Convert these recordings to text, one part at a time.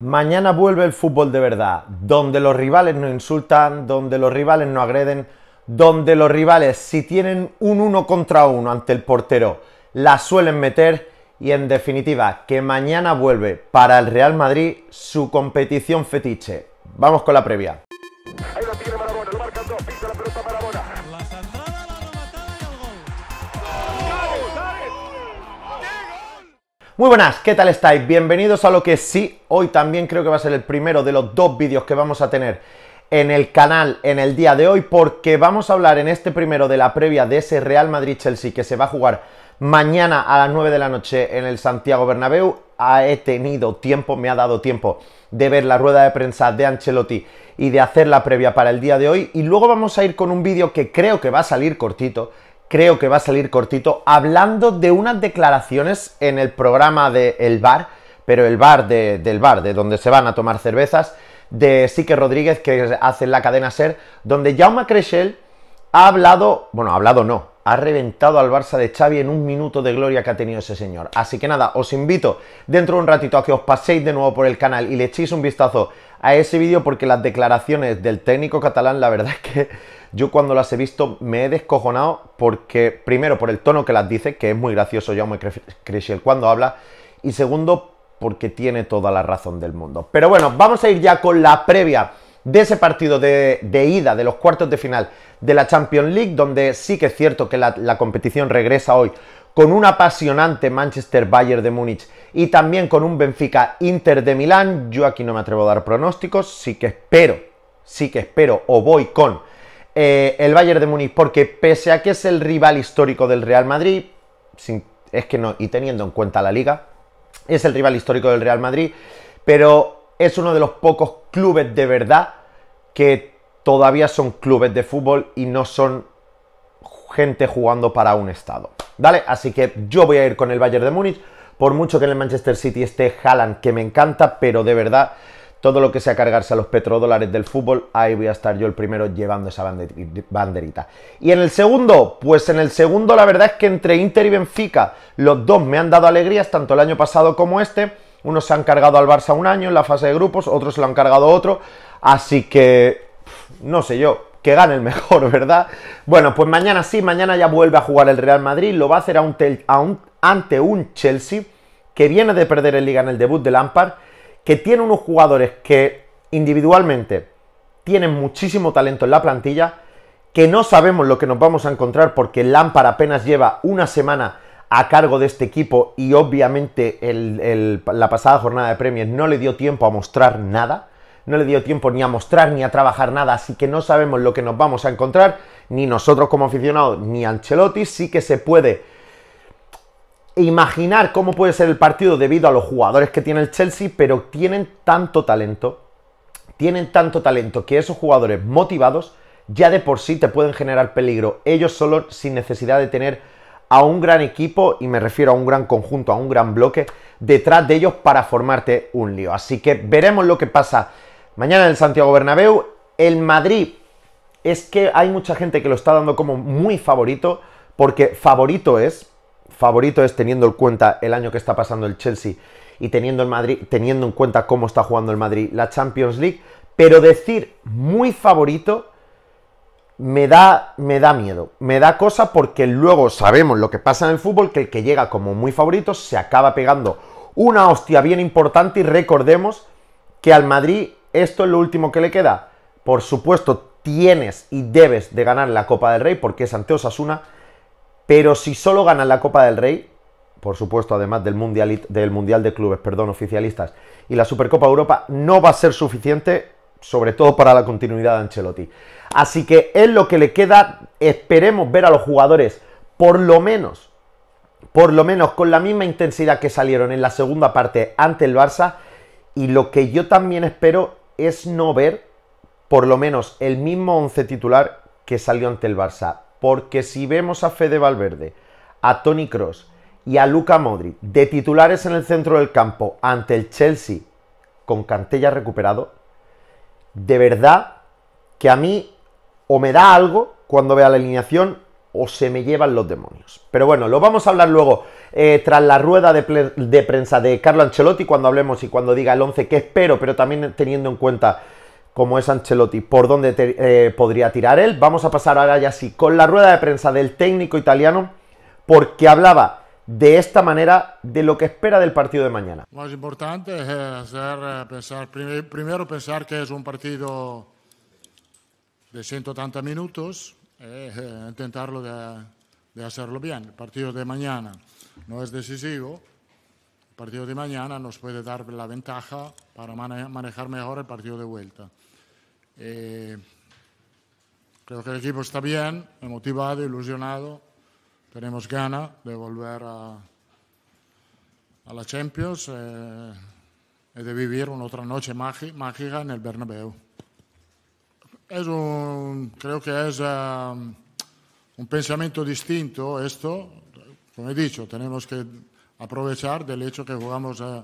Mañana vuelve el fútbol de verdad, donde los rivales no insultan, donde los rivales no agreden, donde los rivales si tienen un uno contra uno ante el portero la suelen meter y en definitiva que mañana vuelve para el Real Madrid su competición fetiche. Vamos con la previa. Muy buenas, ¿qué tal estáis? Bienvenidos a lo que sí, hoy también creo que va a ser el primero de los dos vídeos que vamos a tener en el canal en el día de hoy porque vamos a hablar en este primero de la previa de ese Real Madrid-Chelsea que se va a jugar mañana a las 9 de la noche en el Santiago Bernabéu. He tenido tiempo, me ha dado tiempo de ver la rueda de prensa de Ancelotti y de hacer la previa para el día de hoy y luego vamos a ir con un vídeo que creo que va a salir cortito creo que va a salir cortito, hablando de unas declaraciones en el programa de El Bar, pero el bar del bar, de donde se van a tomar cervezas, de Sique Rodríguez, que hace la cadena Ser, donde Jaume Kreshel ha hablado, bueno, ha hablado no, ha reventado al Barça de Xavi en un minuto de gloria que ha tenido ese señor. Así que nada, os invito dentro de un ratito a que os paséis de nuevo por el canal y le echéis un vistazo a ese vídeo porque las declaraciones del técnico catalán, la verdad es que yo cuando las he visto me he descojonado porque, primero, por el tono que las dice, que es muy gracioso muy el cuando habla, y segundo, porque tiene toda la razón del mundo. Pero bueno, vamos a ir ya con la previa de ese partido de, ida de los cuartos de final de la Champions League, donde sí que es cierto que la competición regresa hoy con un apasionante Manchester Bayern de Múnich y también con un Benfica Inter de Milán. Yo aquí no me atrevo a dar pronósticos, sí que espero, sí que espero o voy con eh, el Bayern de Múnich porque pese a que es el rival histórico del Real Madrid, es que no, y teniendo en cuenta la liga, es el rival histórico del Real Madrid, pero es uno de los pocos clubes de verdad que todavía son clubes de fútbol y no son gente jugando para un estado. ¿vale? Así que yo voy a ir con el Bayern de Múnich, por mucho que en el Manchester City esté Haaland, que me encanta, pero de verdad, todo lo que sea cargarse a los petrodólares del fútbol, ahí voy a estar yo el primero llevando esa banderita. Y en el segundo, pues en el segundo la verdad es que entre Inter y Benfica, los dos me han dado alegrías, tanto el año pasado como este. Unos se han cargado al Barça un año en la fase de grupos, otros se lo han cargado otro. Así que, no sé yo, que gane el mejor, ¿verdad? Bueno, pues mañana sí, mañana ya vuelve a jugar el Real Madrid, lo va a hacer ante un Chelsea que viene de perder el liga en el debut de Lampard, que tiene unos jugadores que individualmente tienen muchísimo talento en la plantilla, que no sabemos lo que nos vamos a encontrar porque Lampard apenas lleva una semana a cargo de este equipo y obviamente la pasada jornada de premios no le dio tiempo a mostrar nada no le dio tiempo ni a mostrar ni a trabajar nada, así que no sabemos lo que nos vamos a encontrar, ni nosotros como aficionados, ni Ancelotti, sí que se puede imaginar cómo puede ser el partido debido a los jugadores que tiene el Chelsea, pero tienen tanto talento, tienen tanto talento que esos jugadores motivados ya de por sí te pueden generar peligro, ellos solos sin necesidad de tener a un gran equipo, y me refiero a un gran conjunto, a un gran bloque, detrás de ellos para formarte un lío. Así que veremos lo que pasa Mañana en el Santiago Bernabéu, el Madrid. Es que hay mucha gente que lo está dando como muy favorito, porque favorito es, favorito es teniendo en cuenta el año que está pasando el Chelsea y teniendo, el Madrid, teniendo en cuenta cómo está jugando el Madrid la Champions League, pero decir muy favorito me da, me da miedo, me da cosa porque luego sabemos lo que pasa en el fútbol, que el que llega como muy favorito se acaba pegando una hostia bien importante y recordemos que al Madrid esto es lo último que le queda. Por supuesto, tienes y debes de ganar la Copa del Rey porque es ante Osasuna, pero si solo ganas la Copa del Rey, por supuesto, además del Mundial, del mundial de Clubes, perdón, oficialistas, y la Supercopa Europa, no va a ser suficiente, sobre todo para la continuidad de Ancelotti. Así que es lo que le queda, esperemos ver a los jugadores, por lo menos, por lo menos con la misma intensidad que salieron en la segunda parte ante el Barça, y lo que yo también espero es no ver por lo menos el mismo once titular que salió ante el Barça. Porque si vemos a Fede Valverde, a Tony Cross y a Luca Modri de titulares en el centro del campo ante el Chelsea con Cantella recuperado, de verdad que a mí o me da algo cuando vea la alineación o se me llevan los demonios. Pero bueno, lo vamos a hablar luego eh, tras la rueda de, prensa de Carlo Ancelotti, cuando hablemos y cuando diga el 11 que espero, pero también teniendo en cuenta cómo es Ancelotti, por dónde eh, podría tirar él. Vamos a pasar ahora ya sí con la rueda de prensa del técnico italiano, porque hablaba de esta manera de lo que espera del partido de mañana. Lo más importante es hacer, eh, pensar, primero pensar que es un partido de 180 minutos eh, intentarlo de, hacerlo bien. El partido de mañana no es decisivo. El partido de mañana nos puede dar la ventaja para manejar mejor el partido de vuelta. Eh, creo que el equipo está bien, motivado, ilusionado. Tenemos ganas de volver a, a la Champions y eh, de vivir una otra noche mágica en el Bernabéu. Es creo que es um, un pensamiento distinto esto. Como he dicho, tenemos que aprovechar del hecho que jugamos eh,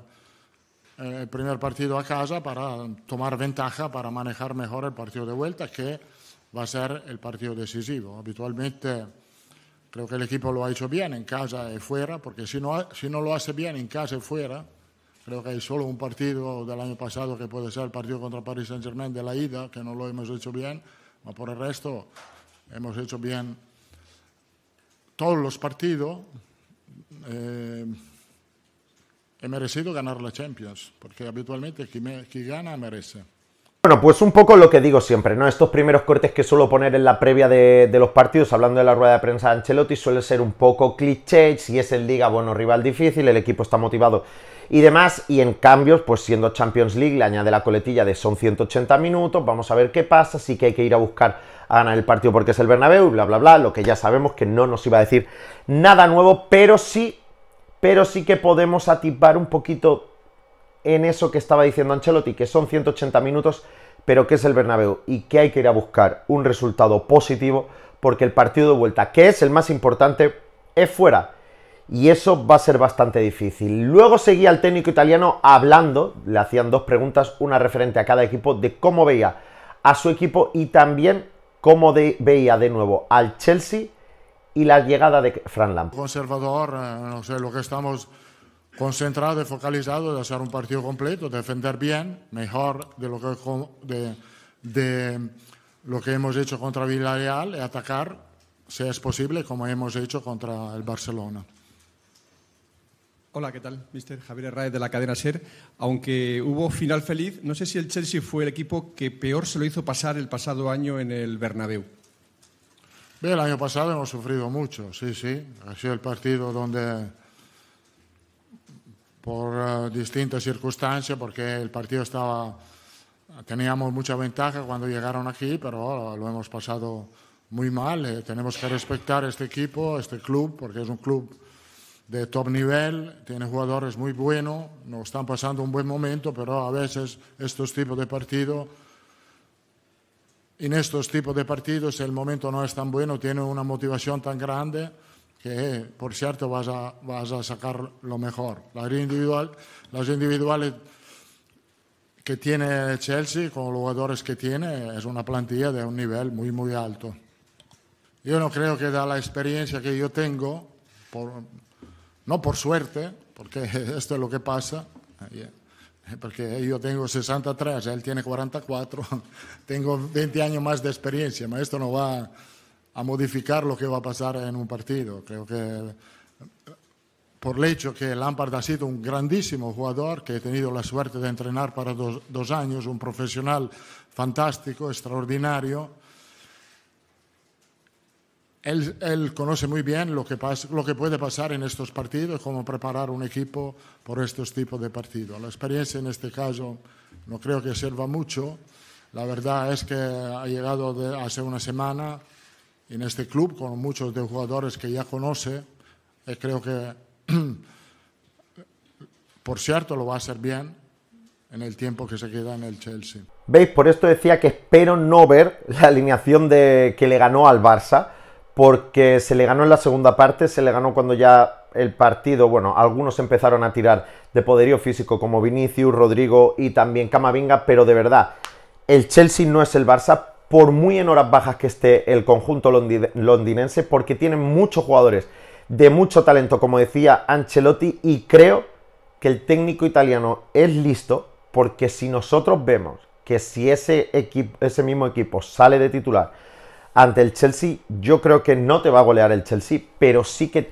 eh, el primer partido a casa para tomar ventaja, para manejar mejor el partido de vuelta, que va a ser el partido decisivo. Habitualmente creo que el equipo lo ha hecho bien en casa y fuera, porque si no, si no lo hace bien en casa y fuera, Creo que hay solo un partido del año pasado que puede ser el partido contra Paris Saint-Germain de la ida, que no lo hemos hecho bien, pero por el resto hemos hecho bien todos los partidos. Eh, he merecido ganar la Champions, porque habitualmente quien gana merece. Bueno, pues un poco lo que digo siempre, ¿no? Estos primeros cortes que suelo poner en la previa de, los partidos, hablando de la rueda de prensa de Ancelotti, suele ser un poco cliché, si es el Liga, bueno, rival difícil, el equipo está motivado y demás, y en cambio, pues siendo Champions League, le añade la coletilla de son 180 minutos, vamos a ver qué pasa, sí que hay que ir a buscar a ganar el partido porque es el Bernabéu, bla, bla, bla, lo que ya sabemos que no nos iba a decir nada nuevo, pero sí, pero sí que podemos atipar un poquito en eso que estaba diciendo Ancelotti, que son 180 minutos, pero que es el Bernabéu y que hay que ir a buscar un resultado positivo porque el partido de vuelta, que es el más importante, es fuera. Y eso va a ser bastante difícil. Luego seguía el técnico italiano hablando, le hacían dos preguntas, una referente a cada equipo, de cómo veía a su equipo y también cómo veía de nuevo al Chelsea y la llegada de Fran Lamp. Conservador, eh, no sé, lo que estamos concentrado y focalizado de hacer un partido completo, defender bien, mejor de lo que, de, lo que hemos hecho contra Villarreal y atacar, si es posible, como hemos hecho contra el Barcelona. Hola, ¿qué tal? Mister Javier Herráez de la cadena SER. Aunque hubo final feliz, no sé si el Chelsea fue el equipo que peor se lo hizo pasar el pasado año en el Bernabéu. El año pasado hemos sufrido mucho, sí, sí. Ha sido el partido donde por eh, distintas circunstancias, porque el partido estaba, teníamos mucha ventaja cuando llegaron aquí, pero lo hemos pasado muy mal. Eh, tenemos que respetar este equipo, este club, porque es un club de top nivel, tiene jugadores muy buenos, nos están pasando un buen momento, pero a veces estos tipos de partidos, en estos tipos de partidos el momento no es tan bueno, tiene una motivación tan grande que por cierto vas a, vas a sacar lo mejor. La individual, las individuales que tiene Chelsea con los jugadores que tiene es una plantilla de un nivel muy muy alto. Yo no creo que da la experiencia que yo tengo, no por suerte, porque esto es lo que pasa, porque yo tengo 63, él tiene 44, tengo 20 años más de experiencia, pero esto no va a modificar lo que va a pasar en un partido. Creo que por el hecho que Lampard ha sido un grandísimo jugador, que he tenido la suerte de entrenar para dos, años, un profesional fantástico, extraordinario. Él, él, conoce muy bien lo que, pasa, lo que puede pasar en estos partidos, cómo preparar un equipo por estos tipos de partidos. La experiencia en este caso no creo que sirva mucho. La verdad es que ha llegado hace una semana, en este club, con muchos de jugadores que ya conoce, eh, creo que, por cierto, lo va a hacer bien en el tiempo que se queda en el Chelsea. ¿Veis? Por esto decía que espero no ver la alineación de, que le ganó al Barça, porque se le ganó en la segunda parte, se le ganó cuando ya el partido, bueno, algunos empezaron a tirar de poderío físico como Vinicius, Rodrigo y también Camavinga, pero de verdad, el Chelsea no es el Barça, por muy en horas bajas que esté el conjunto londinense, porque tienen muchos jugadores de mucho talento, como decía Ancelotti, y creo que el técnico italiano es listo, porque si nosotros vemos que si ese, equipo, ese mismo equipo sale de titular ante el Chelsea, yo creo que no te va a golear el Chelsea, pero sí que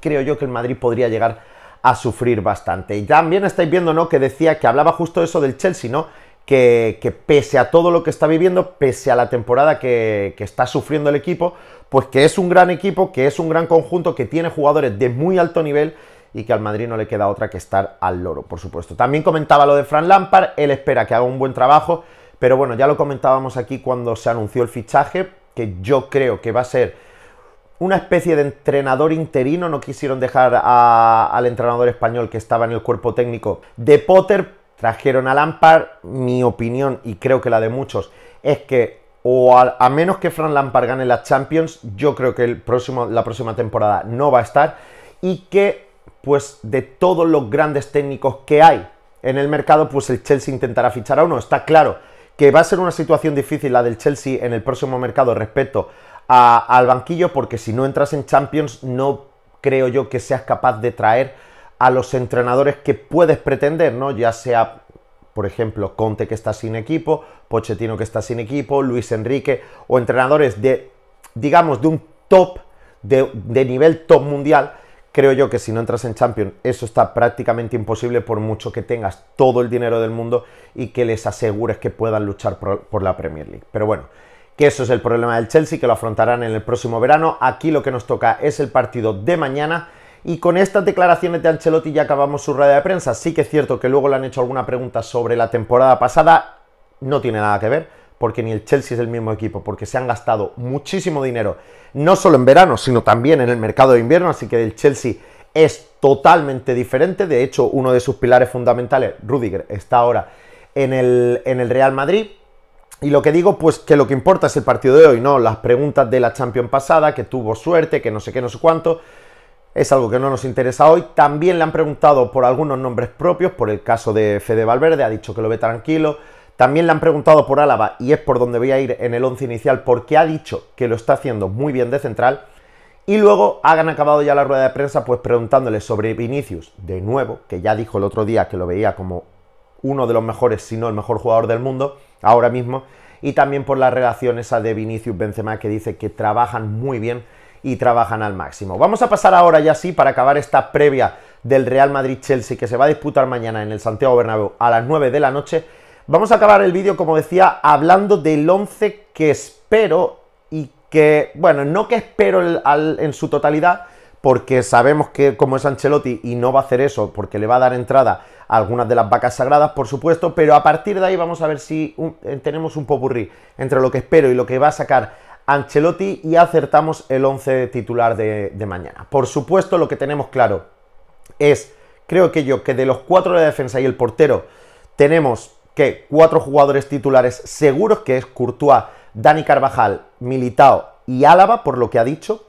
creo yo que el Madrid podría llegar a sufrir bastante. Y también estáis viendo, ¿no? Que decía que hablaba justo eso del Chelsea, ¿no? que, pese a todo lo que está viviendo, pese a la temporada que, está sufriendo el equipo, pues que es un gran equipo, que es un gran conjunto, que tiene jugadores de muy alto nivel y que al Madrid no le queda otra que estar al loro, por supuesto. También comentaba lo de Fran Lampard, él espera que haga un buen trabajo, pero bueno, ya lo comentábamos aquí cuando se anunció el fichaje, que yo creo que va a ser una especie de entrenador interino, no quisieron dejar al entrenador español que estaba en el cuerpo técnico de Potter, trajeron a Lampard, mi opinión, y creo que la de muchos, es que o a, menos que Fran Lampard gane las Champions, yo creo que el próximo, la próxima temporada no va a estar, y que pues de todos los grandes técnicos que hay en el mercado, pues el Chelsea intentará fichar a uno, está claro que va a ser una situación difícil la del Chelsea en el próximo mercado respecto al banquillo, porque si no entras en Champions no creo yo que seas capaz de traer a los entrenadores que puedes pretender, ¿no? Ya sea, por ejemplo, Conte que está sin equipo, Pochettino que está sin equipo, Luis Enrique, o entrenadores de, digamos, de un top, de, nivel top mundial, creo yo que si no entras en Champions, eso está prácticamente imposible por mucho que tengas todo el dinero del mundo y que les asegures que puedan luchar por, la Premier League. Pero bueno, que eso es el problema del Chelsea, que lo afrontarán en el próximo verano. Aquí lo que nos toca es el partido de mañana y con estas declaraciones de Ancelotti ya acabamos su rueda de prensa. Sí que es cierto que luego le han hecho alguna pregunta sobre la temporada pasada. No tiene nada que ver, porque ni el Chelsea es el mismo equipo, porque se han gastado muchísimo dinero, no solo en verano, sino también en el mercado de invierno, así que el Chelsea es totalmente diferente. De hecho, uno de sus pilares fundamentales, Rudiger, está ahora en el, en el Real Madrid. Y lo que digo, pues que lo que importa es el partido de hoy, ¿no? Las preguntas de la Champions pasada, que tuvo suerte, que no sé qué, no sé cuánto. Es algo que no nos interesa hoy. También le han preguntado por algunos nombres propios, por el caso de Fede Valverde, ha dicho que lo ve tranquilo. También le han preguntado por Álava y es por donde voy a ir en el 11 inicial porque ha dicho que lo está haciendo muy bien de central. Y luego hagan acabado ya la rueda de prensa pues preguntándole sobre Vinicius, de nuevo, que ya dijo el otro día que lo veía como uno de los mejores, si no el mejor jugador del mundo ahora mismo. Y también por la relación esa de Vinicius Benzema que dice que trabajan muy bien y trabajan al máximo. Vamos a pasar ahora ya sí para acabar esta previa del Real Madrid-Chelsea que se va a disputar mañana en el Santiago Bernabéu a las 9 de la noche. Vamos a acabar el vídeo, como decía, hablando del 11 que espero y que, bueno, no que espero en su totalidad, porque sabemos que como es Ancelotti y no va a hacer eso, porque le va a dar entrada a algunas de las vacas sagradas, por supuesto, pero a partir de ahí vamos a ver si eh, tenemos un popurrí entre lo que espero y lo que va a sacar Ancelotti y acertamos el 11 titular de, mañana. Por supuesto, lo que tenemos claro es, creo que yo, que de los cuatro de defensa y el portero, tenemos que cuatro jugadores titulares seguros, que es Courtois, Dani Carvajal, Militao y Álava, por lo que ha dicho.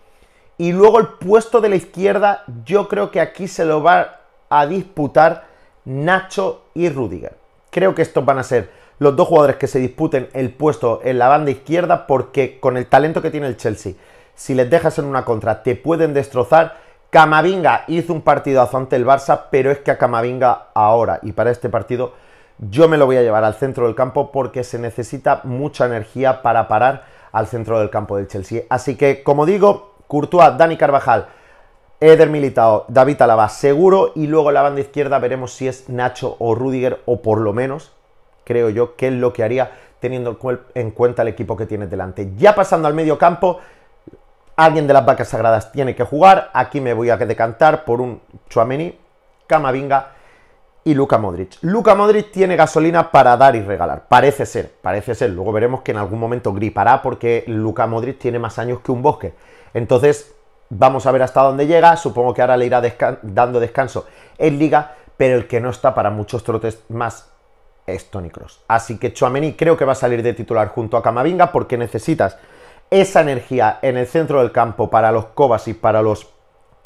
Y luego el puesto de la izquierda, yo creo que aquí se lo va a disputar Nacho y Rudiger. Creo que estos van a ser los dos jugadores que se disputen el puesto en la banda izquierda porque con el talento que tiene el Chelsea, si les dejas en una contra, te pueden destrozar. Camavinga hizo un partidazo ante el Barça, pero es que a Camavinga ahora y para este partido yo me lo voy a llevar al centro del campo porque se necesita mucha energía para parar al centro del campo del Chelsea. Así que, como digo, Courtois, Dani Carvajal, Eder Militao, David Alaba seguro y luego en la banda izquierda veremos si es Nacho o Rudiger o por lo menos creo yo, que es lo que haría teniendo en cuenta el equipo que tiene delante. Ya pasando al medio campo, alguien de las vacas sagradas tiene que jugar. Aquí me voy a decantar por un Chuameni, Camavinga y Luka Modric. Luka Modric tiene gasolina para dar y regalar. Parece ser, parece ser. Luego veremos que en algún momento gripará porque Luka Modric tiene más años que un bosque. Entonces, vamos a ver hasta dónde llega. Supongo que ahora le irá dando descanso en liga, pero el que no está para muchos trotes más es Tony Cross. Así que Chuamení creo que va a salir de titular junto a Camavinga porque necesitas esa energía en el centro del campo para los Kovacic, para los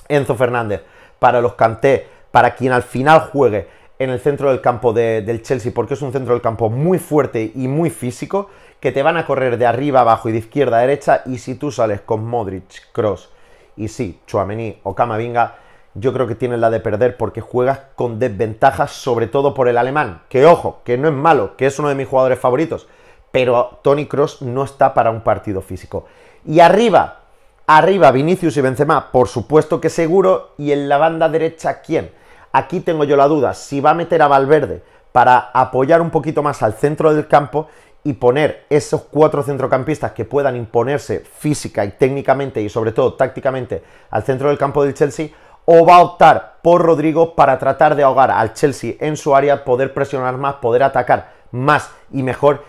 Enzo Fernández, para los Kanté, para quien al final juegue en el centro del campo del Chelsea, porque es un centro del campo muy fuerte y muy físico, que te van a correr de arriba abajo y de izquierda a derecha, y si tú sales con Modric, Cross y sí, Chuamení o Camavinga, yo creo que tienes la de perder porque juegas con desventajas, sobre todo por el alemán. Que ojo, que no es malo, que es uno de mis jugadores favoritos. Pero Tony Cross no está para un partido físico. Y arriba, arriba Vinicius y Benzema, por supuesto que seguro. Y en la banda derecha, ¿quién? Aquí tengo yo la duda, si va a meter a Valverde para apoyar un poquito más al centro del campo y poner esos cuatro centrocampistas que puedan imponerse física y técnicamente y sobre todo tácticamente al centro del campo del Chelsea o va a optar por Rodrigo para tratar de ahogar al Chelsea en su área, poder presionar más, poder atacar más y mejor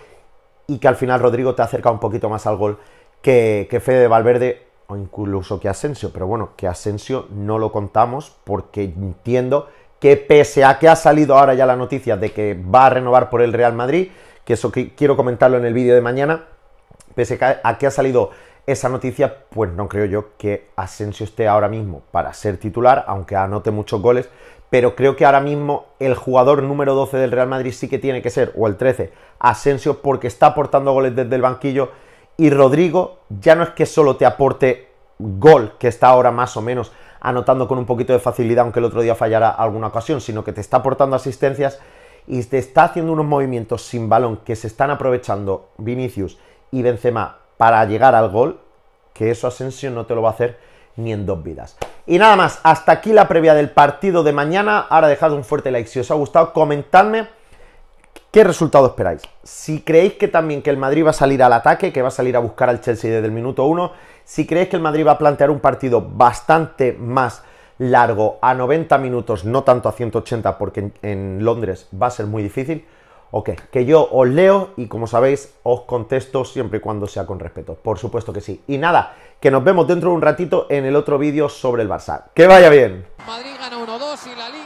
y que al final Rodrigo te acerca un poquito más al gol que, que Fede Valverde o incluso que Asensio. Pero bueno, que Asensio no lo contamos porque entiendo que pese a que ha salido ahora ya la noticia de que va a renovar por el Real Madrid, que eso quiero comentarlo en el vídeo de mañana, pese a que ha salido esa noticia, pues no creo yo que Asensio esté ahora mismo para ser titular, aunque anote muchos goles, pero creo que ahora mismo el jugador número 12 del Real Madrid sí que tiene que ser, o el 13, Asensio, porque está aportando goles desde el banquillo y Rodrigo ya no es que solo te aporte gol, que está ahora más o menos anotando con un poquito de facilidad, aunque el otro día fallara alguna ocasión, sino que te está aportando asistencias y te está haciendo unos movimientos sin balón que se están aprovechando Vinicius y Benzema para llegar al gol, que eso Asensio no te lo va a hacer ni en dos vidas. Y nada más, hasta aquí la previa del partido de mañana. Ahora dejad un fuerte like si os ha gustado, comentadme qué resultado esperáis. Si creéis que también que el Madrid va a salir al ataque, que va a salir a buscar al Chelsea desde el minuto 1, si creéis que el Madrid va a plantear un partido bastante más largo a 90 minutos, no tanto a 180 porque en, en Londres va a ser muy difícil, Ok, que yo os leo y como sabéis os contesto siempre y cuando sea con respeto. Por supuesto que sí. Y nada, que nos vemos dentro de un ratito en el otro vídeo sobre el Barça. Que vaya bien. 2 y la